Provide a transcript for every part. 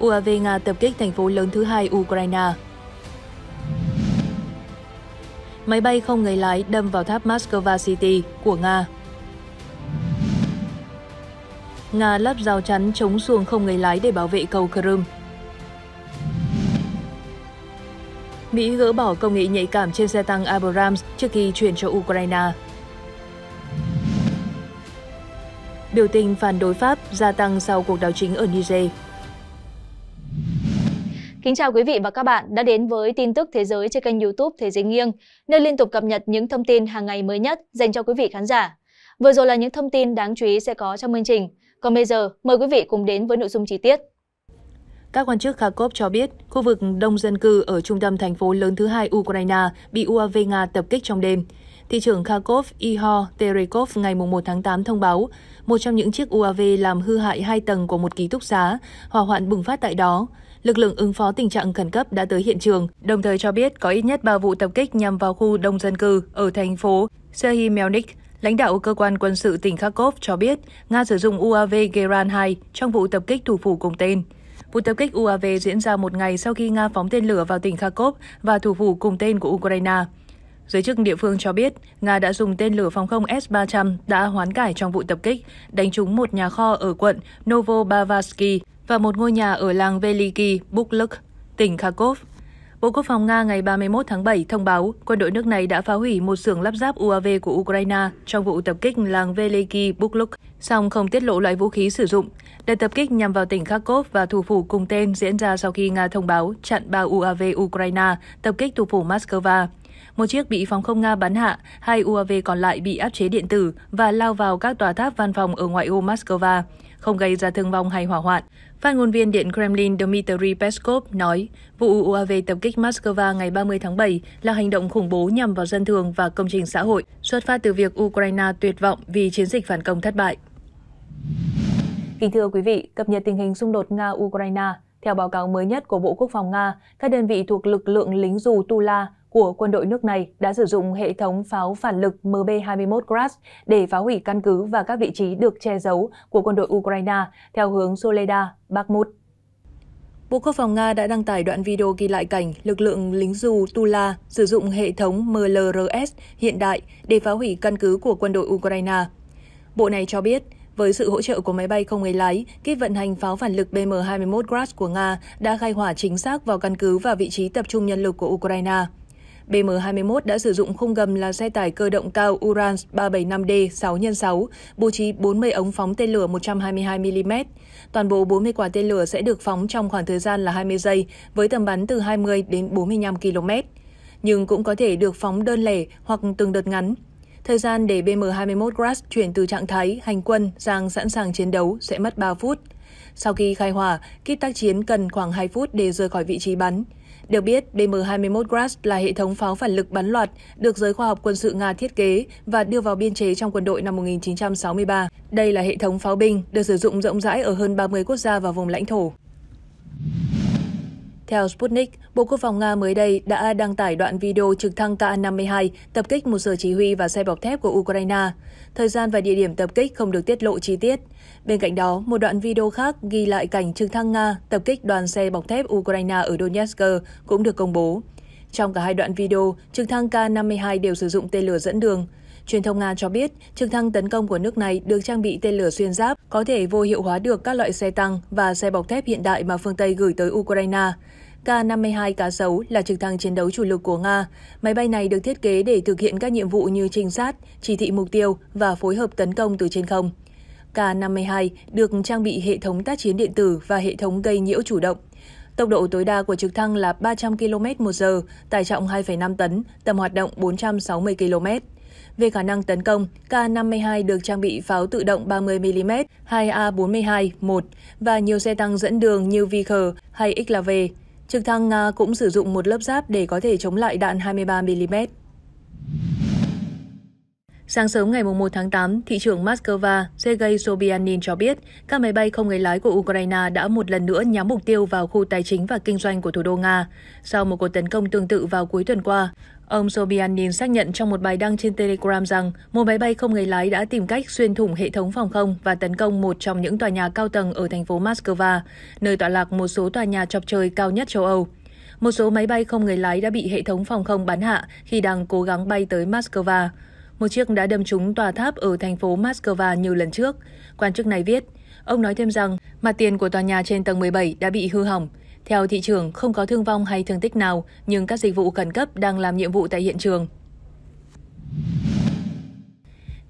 UAV Nga tập kích thành phố lớn thứ hai Ukraine. Máy bay không người lái đâm vào tháp Moscow City của Nga. Nga lắp rào chắn chống xuồng không người lái để bảo vệ cầu Crimea. Mỹ gỡ bỏ công nghệ nhạy cảm trên xe tăng Abrams trước khi chuyển cho Ukraine. Biểu tình phản đối Pháp gia tăng sau cuộc đảo chính ở Niger. Kính chào quý vị và các bạn đã đến với tin tức thế giới trên kênh youtube Thế giới nghiêng, nơi liên tục cập nhật những thông tin hàng ngày mới nhất dành cho quý vị khán giả. Vừa rồi là những thông tin đáng chú ý sẽ có trong chương trình. Còn bây giờ, mời quý vị cùng đến với nội dung chi tiết. Các quan chức Kharkov cho biết, khu vực đông dân cư ở trung tâm thành phố lớn thứ hai Ukraine bị UAV Nga tập kích trong đêm. Thị trưởng Kharkov Ihor Terekov ngày 1 tháng 8 thông báo, một trong những chiếc UAV làm hư hại hai tầng của một ký túc xá, hỏa hoạn bùng phát tại đó lực lượng ứng phó tình trạng khẩn cấp đã tới hiện trường, đồng thời cho biết có ít nhất 3 vụ tập kích nhằm vào khu đông dân cư ở thành phố Sehimelnik. Lãnh đạo cơ quan quân sự tỉnh Kharkov cho biết Nga sử dụng UAV Geran-2 trong vụ tập kích thủ phủ cùng tên. Vụ tập kích UAV diễn ra một ngày sau khi Nga phóng tên lửa vào tỉnh Kharkov và thủ phủ cùng tên của Ukraine. Giới chức địa phương cho biết, Nga đã dùng tên lửa phòng không S-300 đã hoán cải trong vụ tập kích, đánh trúng một nhà kho ở quận Novobavarsky và một ngôi nhà ở làng Veliki, Bukluk, tỉnh Kharkov. Bộ Quốc phòng Nga ngày 31 tháng 7 thông báo quân đội nước này đã phá hủy một xưởng lắp ráp UAV của Ukraine trong vụ tập kích làng Veliki Bukluk, song không tiết lộ loại vũ khí sử dụng. Đợt tập kích nhằm vào tỉnh Kharkov và thủ phủ cùng tên diễn ra sau khi Nga thông báo chặn ba UAV Ukraine tập kích thủ phủ Moscow. Một chiếc bị phòng không Nga bắn hạ, hai UAV còn lại bị áp chế điện tử và lao vào các tòa tháp văn phòng ở ngoại ô Moscow, không gây ra thương vong hay hỏa hoạn. Phát ngôn viên Điện Kremlin Dmitry Peskov nói, vụ UAV tập kích Moscow ngày 30 tháng 7 là hành động khủng bố nhằm vào dân thường và công trình xã hội, xuất phát từ việc Ukraine tuyệt vọng vì chiến dịch phản công thất bại. Kính thưa quý vị, cập nhật tình hình xung đột Nga-Ukraine. Theo báo cáo mới nhất của Bộ Quốc phòng Nga, các đơn vị thuộc lực lượng lính dù Tula của quân đội nước này đã sử dụng hệ thống pháo phản lực MB-21 Gras để phá hủy căn cứ và các vị trí được che giấu của quân đội Ukraine theo hướng Soleda, Bakhmut. Bộ Quốc phòng Nga đã đăng tải đoạn video ghi lại cảnh lực lượng lính dù Tula sử dụng hệ thống MLRS hiện đại để phá hủy căn cứ của quân đội Ukraine. Bộ này cho biết, với sự hỗ trợ của máy bay không người lái, kíp vận hành pháo phản lực BM-21 Gras của Nga đã khai hỏa chính xác vào căn cứ và vị trí tập trung nhân lực của Ukraine. BM-21 đã sử dụng khung gầm là xe tải cơ động cao Uran 375D 6x6, bố trí 40 ống phóng tên lửa 122mm. Toàn bộ 40 quả tên lửa sẽ được phóng trong khoảng thời gian là 20 giây, với tầm bắn từ 20 đến 45 km. Nhưng cũng có thể được phóng đơn lẻ hoặc từng đợt ngắn. Thời gian để BM-21 Grass chuyển từ trạng thái hành quân sang sẵn sàng chiến đấu sẽ mất 3 phút. Sau khi khai hỏa, kíp tác chiến cần khoảng 2 phút để rời khỏi vị trí bắn. Được biết, BM-21 Gras là hệ thống pháo phản lực bắn loạt được giới khoa học quân sự Nga thiết kế và đưa vào biên chế trong quân đội năm 1963. Đây là hệ thống pháo binh được sử dụng rộng rãi ở hơn 30 quốc gia và vùng lãnh thổ. Theo Sputnik, Bộ Quốc phòng Nga mới đây đã đăng tải đoạn video trực thăng Ka-52 tập kích một sở chỉ huy và xe bọc thép của Ukraine. Thời gian và địa điểm tập kích không được tiết lộ chi tiết. Bên cạnh đó, một đoạn video khác ghi lại cảnh trực thăng Nga tập kích đoàn xe bọc thép Ukraine ở Donetsk cũng được công bố. Trong cả hai đoạn video, trực thăng K-52 đều sử dụng tên lửa dẫn đường. Truyền thông Nga cho biết, trực thăng tấn công của nước này được trang bị tên lửa xuyên giáp, có thể vô hiệu hóa được các loại xe tăng và xe bọc thép hiện đại mà phương Tây gửi tới Ukraine. K-52 Cá sấu là trực thăng chiến đấu chủ lực của Nga. Máy bay này được thiết kế để thực hiện các nhiệm vụ như trinh sát, chỉ thị mục tiêu và phối hợp tấn công từ trên không. K-52 được trang bị hệ thống tác chiến điện tử và hệ thống gây nhiễu chủ động. Tốc độ tối đa của trực thăng là 300 km một giờ, tải trọng 2,5 tấn, tầm hoạt động 460 km. Về khả năng tấn công, K-52 được trang bị pháo tự động 30mm 2A42-1 và nhiều xe tăng dẫn đường như Vicker hay XLV. Trực thăng Nga cũng sử dụng một lớp giáp để có thể chống lại đạn 23mm. Sáng sớm ngày 1 tháng 8, thị trưởng Moscow Sergei Sobyanin cho biết các máy bay không người lái của Ukraine đã một lần nữa nhắm mục tiêu vào khu tài chính và kinh doanh của thủ đô Nga. Sau một cuộc tấn công tương tự vào cuối tuần qua, Ông Sobyanin xác nhận trong một bài đăng trên Telegram rằng một máy bay không người lái đã tìm cách xuyên thủng hệ thống phòng không và tấn công một trong những tòa nhà cao tầng ở thành phố Moscow, nơi tọa lạc một số tòa nhà chọc trời cao nhất châu Âu. Một số máy bay không người lái đã bị hệ thống phòng không bắn hạ khi đang cố gắng bay tới Moscow. Một chiếc đã đâm trúng tòa tháp ở thành phố Moscow nhiều lần trước. Quan chức này viết, ông nói thêm rằng mặt tiền của tòa nhà trên tầng 17 đã bị hư hỏng, theo thị trường không có thương vong hay thương tích nào, nhưng các dịch vụ khẩn cấp đang làm nhiệm vụ tại hiện trường.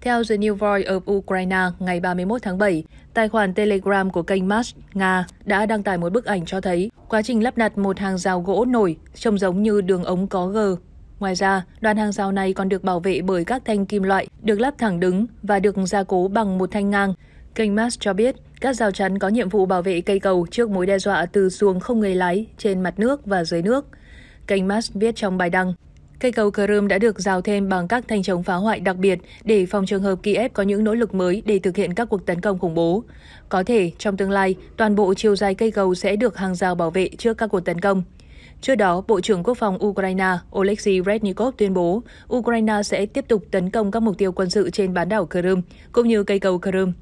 Theo The New Voice of Ukraine ngày 31 tháng 7, tài khoản Telegram của kênh Mash Nga đã đăng tải một bức ảnh cho thấy quá trình lắp đặt một hàng rào gỗ nổi trông giống như đường ống có gờ Ngoài ra, đoàn hàng rào này còn được bảo vệ bởi các thanh kim loại được lắp thẳng đứng và được gia cố bằng một thanh ngang. Kênh Mash cho biết các rào chắn có nhiệm vụ bảo vệ cây cầu trước mối đe dọa từ xuồng không người lái trên mặt nước và dưới nước. Kênh Mas viết trong bài đăng, Cây cầu Crimea đã được rào thêm bằng các thanh chống phá hoại đặc biệt để phòng trường hợp Kiev có những nỗ lực mới để thực hiện các cuộc tấn công khủng bố. Có thể, trong tương lai, toàn bộ chiều dài cây cầu sẽ được hàng rào bảo vệ trước các cuộc tấn công. Trước đó, Bộ trưởng Quốc phòng Ukraine Oleksiy Reznikov tuyên bố Ukraine sẽ tiếp tục tấn công các mục tiêu quân sự trên bán đảo Crimea, cũng như cây cầu Crimea.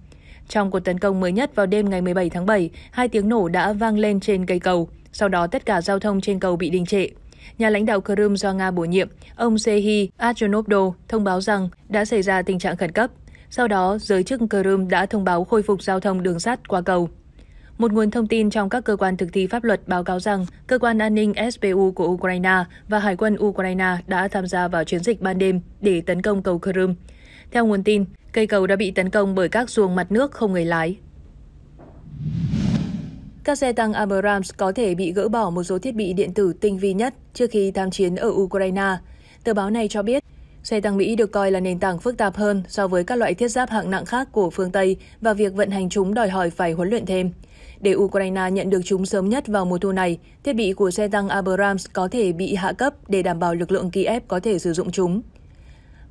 Trong cuộc tấn công mới nhất vào đêm ngày 17 tháng 7, hai tiếng nổ đã vang lên trên cây cầu. Sau đó tất cả giao thông trên cầu bị đình trệ. Nhà lãnh đạo Crimea do Nga bổ nhiệm, ông Sehi Ajonovdo thông báo rằng đã xảy ra tình trạng khẩn cấp. Sau đó, giới chức Crimea đã thông báo khôi phục giao thông đường sắt qua cầu. Một nguồn thông tin trong các cơ quan thực thi pháp luật báo cáo rằng cơ quan an ninh SBU của Ukraine và Hải quân Ukraine đã tham gia vào chiến dịch ban đêm để tấn công cầu Crimea. Theo nguồn tin, Cây cầu đã bị tấn công bởi các xuồng mặt nước không người lái. Các xe tăng Abrams có thể bị gỡ bỏ một số thiết bị điện tử tinh vi nhất trước khi tham chiến ở Ukraine. Tờ báo này cho biết, xe tăng Mỹ được coi là nền tảng phức tạp hơn so với các loại thiết giáp hạng nặng khác của phương Tây và việc vận hành chúng đòi hỏi phải huấn luyện thêm. Để Ukraine nhận được chúng sớm nhất vào mùa thu này, thiết bị của xe tăng Abrams có thể bị hạ cấp để đảm bảo lực lượng Kiev có thể sử dụng chúng.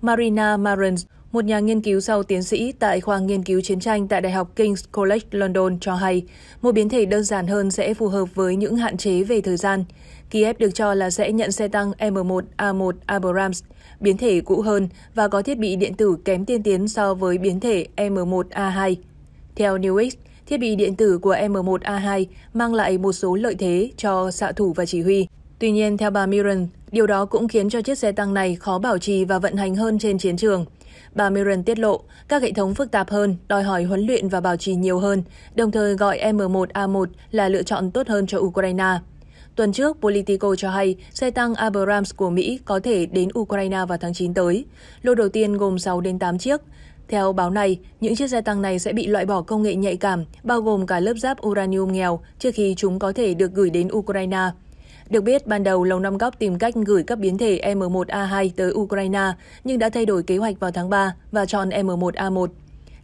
Marina Marins một nhà nghiên cứu sau tiến sĩ tại khoa nghiên cứu chiến tranh tại Đại học King's College London cho hay, một biến thể đơn giản hơn sẽ phù hợp với những hạn chế về thời gian. Kiev được cho là sẽ nhận xe tăng M1A1 Abrams, biến thể cũ hơn và có thiết bị điện tử kém tiên tiến so với biến thể M1A2. Theo Newix, thiết bị điện tử của M1A2 mang lại một số lợi thế cho xạ thủ và chỉ huy. Tuy nhiên, theo bà Mirren, điều đó cũng khiến cho chiếc xe tăng này khó bảo trì và vận hành hơn trên chiến trường. Bà Mirren tiết lộ, các hệ thống phức tạp hơn, đòi hỏi huấn luyện và bảo trì nhiều hơn, đồng thời gọi M1A1 là lựa chọn tốt hơn cho Ukraine. Tuần trước, Politico cho hay xe tăng Abrams của Mỹ có thể đến Ukraine vào tháng 9 tới. Lô đầu tiên gồm 6 đến 8 chiếc. Theo báo này, những chiếc xe tăng này sẽ bị loại bỏ công nghệ nhạy cảm, bao gồm cả lớp giáp uranium nghèo, trước khi chúng có thể được gửi đến Ukraine. Được biết, ban đầu Lầu Năm Góc tìm cách gửi các biến thể M1A2 tới Ukraine, nhưng đã thay đổi kế hoạch vào tháng 3 và chọn M1A1.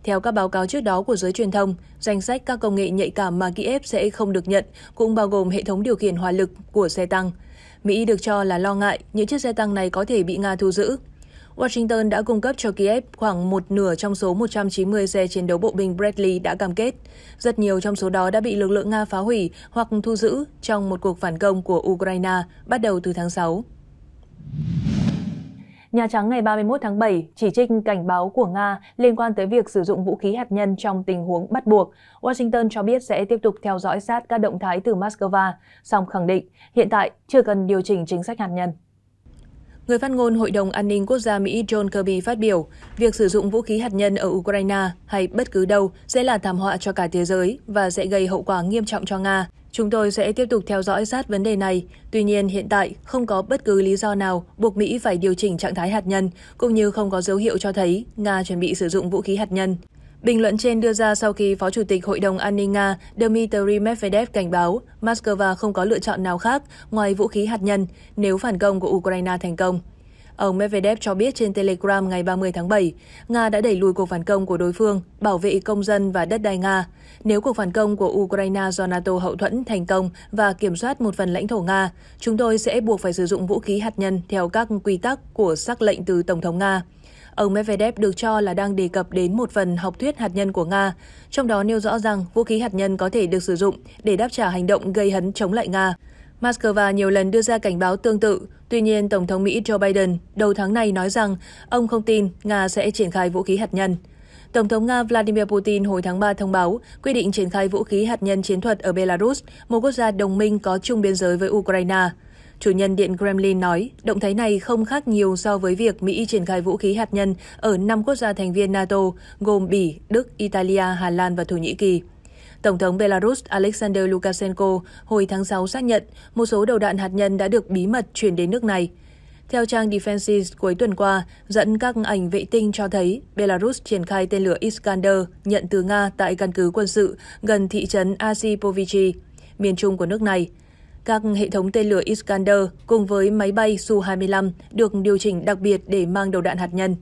Theo các báo cáo trước đó của giới truyền thông, danh sách các công nghệ nhạy cảm mà Kiev sẽ không được nhận cũng bao gồm hệ thống điều khiển hỏa lực của xe tăng. Mỹ được cho là lo ngại những chiếc xe tăng này có thể bị Nga thu giữ Washington đã cung cấp cho Kiev khoảng một nửa trong số 190 xe chiến đấu bộ binh Bradley đã cam kết. Rất nhiều trong số đó đã bị lực lượng Nga phá hủy hoặc thu giữ trong một cuộc phản công của Ukraine bắt đầu từ tháng 6. Nhà Trắng ngày 31 tháng 7 chỉ trích cảnh báo của Nga liên quan tới việc sử dụng vũ khí hạt nhân trong tình huống bắt buộc. Washington cho biết sẽ tiếp tục theo dõi sát các động thái từ Moscow, song khẳng định hiện tại chưa cần điều chỉnh chính sách hạt nhân. Người phát ngôn Hội đồng An ninh Quốc gia Mỹ John Kirby phát biểu, việc sử dụng vũ khí hạt nhân ở Ukraine hay bất cứ đâu sẽ là thảm họa cho cả thế giới và sẽ gây hậu quả nghiêm trọng cho Nga. Chúng tôi sẽ tiếp tục theo dõi sát vấn đề này. Tuy nhiên, hiện tại không có bất cứ lý do nào buộc Mỹ phải điều chỉnh trạng thái hạt nhân, cũng như không có dấu hiệu cho thấy Nga chuẩn bị sử dụng vũ khí hạt nhân. Bình luận trên đưa ra sau khi Phó Chủ tịch Hội đồng An ninh Nga Dmitry Medvedev cảnh báo Moscow không có lựa chọn nào khác ngoài vũ khí hạt nhân nếu phản công của Ukraine thành công. Ông Medvedev cho biết trên Telegram ngày 30 tháng 7, Nga đã đẩy lùi cuộc phản công của đối phương, bảo vệ công dân và đất đai Nga. Nếu cuộc phản công của Ukraine do NATO hậu thuẫn thành công và kiểm soát một phần lãnh thổ Nga, chúng tôi sẽ buộc phải sử dụng vũ khí hạt nhân theo các quy tắc của sắc lệnh từ Tổng thống Nga ông Medvedev được cho là đang đề cập đến một phần học thuyết hạt nhân của Nga, trong đó nêu rõ rằng vũ khí hạt nhân có thể được sử dụng để đáp trả hành động gây hấn chống lại Nga. Moscow nhiều lần đưa ra cảnh báo tương tự, tuy nhiên Tổng thống Mỹ Joe Biden đầu tháng này nói rằng ông không tin Nga sẽ triển khai vũ khí hạt nhân. Tổng thống Nga Vladimir Putin hồi tháng 3 thông báo quy định triển khai vũ khí hạt nhân chiến thuật ở Belarus, một quốc gia đồng minh có chung biên giới với Ukraine. Chủ nhân Điện Kremlin nói, động thái này không khác nhiều so với việc Mỹ triển khai vũ khí hạt nhân ở 5 quốc gia thành viên NATO, gồm Bỉ, Đức, Italia, Hà Lan và Thổ Nhĩ Kỳ. Tổng thống Belarus Alexander Lukashenko hồi tháng 6 xác nhận một số đầu đạn hạt nhân đã được bí mật chuyển đến nước này. Theo trang Defenses cuối tuần qua, dẫn các ảnh vệ tinh cho thấy Belarus triển khai tên lửa Iskander nhận từ Nga tại căn cứ quân sự gần thị trấn Asipovichy, miền trung của nước này các hệ thống tên lửa Iskander cùng với máy bay Su-25 được điều chỉnh đặc biệt để mang đầu đạn hạt nhân.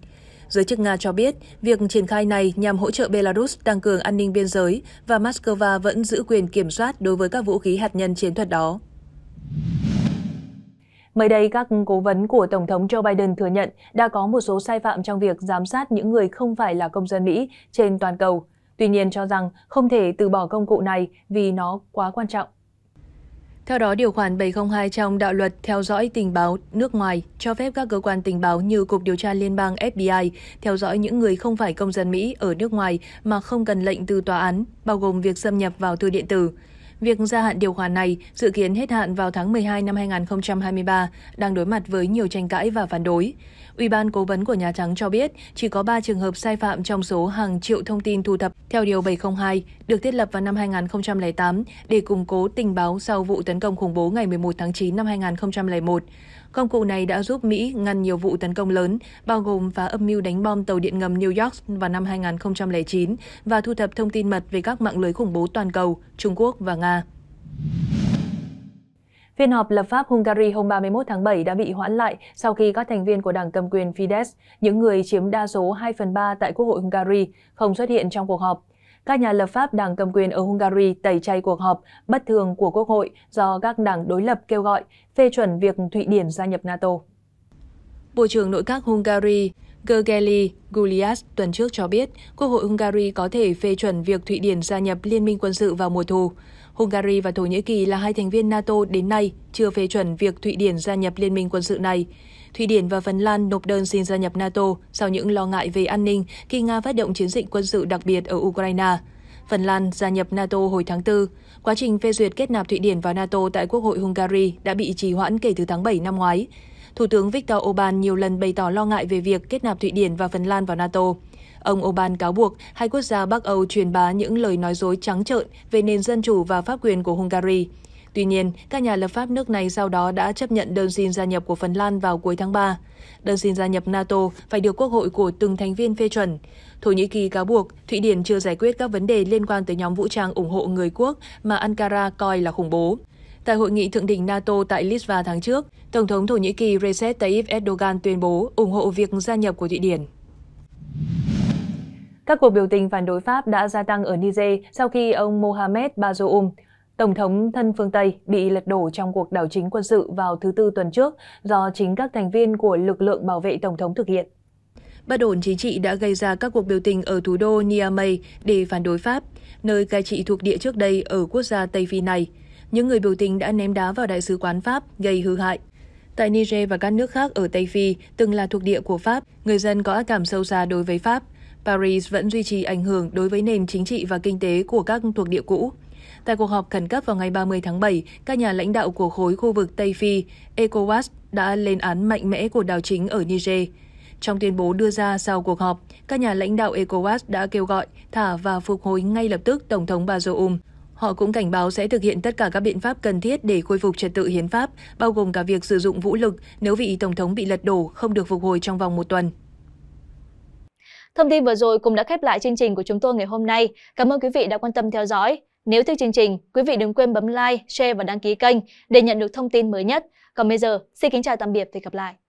Giới chức Nga cho biết, việc triển khai này nhằm hỗ trợ Belarus tăng cường an ninh biên giới và Moscow vẫn giữ quyền kiểm soát đối với các vũ khí hạt nhân chiến thuật đó. Mới đây, các cố vấn của Tổng thống Joe Biden thừa nhận đã có một số sai phạm trong việc giám sát những người không phải là công dân Mỹ trên toàn cầu. Tuy nhiên cho rằng không thể từ bỏ công cụ này vì nó quá quan trọng. Theo đó, điều khoản 702 trong đạo luật theo dõi tình báo nước ngoài cho phép các cơ quan tình báo như Cục Điều tra Liên bang FBI theo dõi những người không phải công dân Mỹ ở nước ngoài mà không cần lệnh từ tòa án, bao gồm việc xâm nhập vào thư điện tử. Việc gia hạn điều khoản này dự kiến hết hạn vào tháng 12 năm 2023 đang đối mặt với nhiều tranh cãi và phản đối. Ủy ban cố vấn của Nhà Trắng cho biết chỉ có 3 trường hợp sai phạm trong số hàng triệu thông tin thu thập theo Điều 702 được thiết lập vào năm 2008 để củng cố tình báo sau vụ tấn công khủng bố ngày 11 tháng 9 năm 2001. Công cụ này đã giúp Mỹ ngăn nhiều vụ tấn công lớn, bao gồm phá âm mưu đánh bom tàu điện ngầm New York vào năm 2009 và thu thập thông tin mật về các mạng lưới khủng bố toàn cầu, Trung Quốc và Nga. Phiên họp lập pháp Hungary hôm 31 tháng 7 đã bị hoãn lại sau khi các thành viên của đảng cầm quyền Fidesz, những người chiếm đa số 2 phần 3 tại Quốc hội Hungary, không xuất hiện trong cuộc họp các nhà lập pháp đảng cầm quyền ở Hungary tẩy chay cuộc họp bất thường của Quốc hội do các đảng đối lập kêu gọi phê chuẩn việc Thụy Điển gia nhập NATO. Bộ trưởng Nội các Hungary Gergely Gulias tuần trước cho biết Quốc hội Hungary có thể phê chuẩn việc Thụy Điển gia nhập Liên minh quân sự vào mùa thu. Hungary và Thổ Nhĩ Kỳ là hai thành viên NATO đến nay chưa phê chuẩn việc Thụy Điển gia nhập Liên minh quân sự này. Thụy Điển và Phần Lan nộp đơn xin gia nhập NATO sau những lo ngại về an ninh khi Nga phát động chiến dịch quân sự đặc biệt ở Ukraine. Phần Lan gia nhập NATO hồi tháng 4. Quá trình phê duyệt kết nạp Thụy Điển vào NATO tại Quốc hội Hungary đã bị trì hoãn kể từ tháng 7 năm ngoái. Thủ tướng Viktor Orbán nhiều lần bày tỏ lo ngại về việc kết nạp Thụy Điển và Phần Lan vào NATO. Ông Orbán cáo buộc hai quốc gia Bắc Âu truyền bá những lời nói dối trắng trợn về nền dân chủ và pháp quyền của Hungary. Tuy nhiên, các nhà lập pháp nước này sau đó đã chấp nhận đơn xin gia nhập của Phần Lan vào cuối tháng 3. Đơn xin gia nhập NATO phải được quốc hội của từng thành viên phê chuẩn. Thổ Nhĩ Kỳ cáo buộc Thụy Điển chưa giải quyết các vấn đề liên quan tới nhóm vũ trang ủng hộ người quốc mà Ankara coi là khủng bố. Tại hội nghị thượng đỉnh NATO tại Litva tháng trước, Tổng thống Thổ Nhĩ Kỳ Recep Tayyip Erdogan tuyên bố ủng hộ việc gia nhập của Thụy Điển. Các cuộc biểu tình phản đối Pháp đã gia tăng ở Niger sau khi ông Mohamed Bazoum, Tổng thống thân phương Tây bị lật đổ trong cuộc đảo chính quân sự vào thứ Tư tuần trước do chính các thành viên của lực lượng bảo vệ Tổng thống thực hiện. Bất ổn chính trị đã gây ra các cuộc biểu tình ở thủ đô Niamey để phản đối Pháp, nơi cai trị thuộc địa trước đây ở quốc gia Tây Phi này. Những người biểu tình đã ném đá vào đại sứ quán Pháp, gây hư hại. Tại Niger và các nước khác ở Tây Phi, từng là thuộc địa của Pháp, người dân có ác cảm sâu xa đối với Pháp. Paris vẫn duy trì ảnh hưởng đối với nền chính trị và kinh tế của các thuộc địa cũ. Tại cuộc họp khẩn cấp vào ngày 30 tháng 7, các nhà lãnh đạo của khối khu vực Tây Phi, ECOWAS, đã lên án mạnh mẽ cuộc đảo chính ở Niger. Trong tuyên bố đưa ra sau cuộc họp, các nhà lãnh đạo ECOWAS đã kêu gọi thả và phục hồi ngay lập tức Tổng thống Bazoum. Họ cũng cảnh báo sẽ thực hiện tất cả các biện pháp cần thiết để khôi phục trật tự hiến pháp, bao gồm cả việc sử dụng vũ lực nếu vị Tổng thống bị lật đổ không được phục hồi trong vòng một tuần. Thông tin vừa rồi cũng đã khép lại chương trình của chúng tôi ngày hôm nay. Cảm ơn quý vị đã quan tâm theo dõi. Nếu thích chương trình, quý vị đừng quên bấm like, share và đăng ký kênh để nhận được thông tin mới nhất. Còn bây giờ, xin kính chào tạm biệt và hẹn gặp lại.